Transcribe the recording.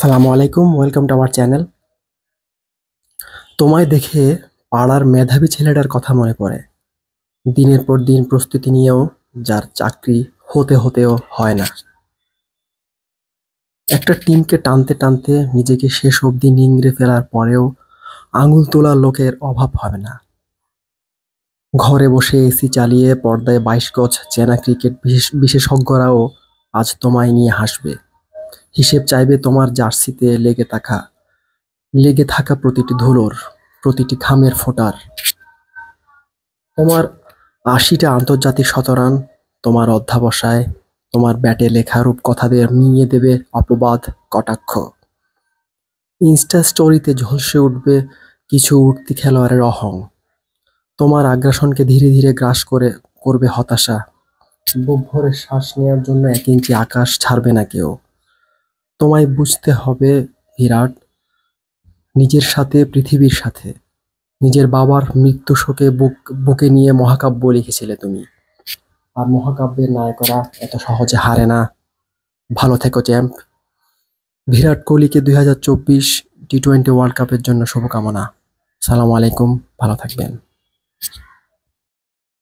আসসালামু আলাইকুম welcome to আমার চ্যানেল তোমায় দেখে পাড়ার মেধাবী ছেলেটার কথা মনে পড়ে দিনের পর দিন প্রস্তুতি নিয়েও যার চাকরি হতে হতেও হয় না একটা টিমকে টানতে টানতে নিজেকে শেষ অবধি নিংড়ে ফেলার পরেও আঙুল তোলার লোকের অভাব হবে না ঘরে বসে এসি চালিয়ে পর্দায় বাইশ গজ চেনা ক্রিকেট বিশেষজ্ঞরাও আজ তোমায় নিয়ে হাসবে হিসেব চাইবে তোমার জার্সিতে লেগে থাকা লেগে থাকা প্রতিটি ধুলোর প্রতিটি খামের ফোটার তোমার আশিটা আন্তর্জাতিক শতরান তোমার অধ্যাবসায় তোমার ব্যাটে লেখা কথাদের নিয়ে দেবে অপবাদ কটাক্ষ ইনস্টা স্টোরিতে ঝলসে উঠবে কিছু উঠতি খেলোয়াড়ের অহং তোমার আগ্রাসনকে ধীরে ধীরে গ্রাস করে করবে হতাশা বুক ভরে শ্বাস নেওয়ার জন্য এক ইঞ্চি আকাশ ছাড়বে না কেউ তোমায় বুঝতে হবে বিরাট নিজের সাথে পৃথিবীর সাথে নিজের বাবার মৃত্যু শোকে বুক বুকে নিয়ে মহাকাব্য লিখেছিলে তুমি আর মহাকাব্যের নায়করা এত সহজে হারে না ভালো থেকো চ্যাম্প বিরাট কোহলিকে দুই হাজার চব্বিশ টি টোয়েন্টি ওয়ার্ল্ড কাপের জন্য শুভকামনা সালাম আলাইকুম ভালো থাকবেন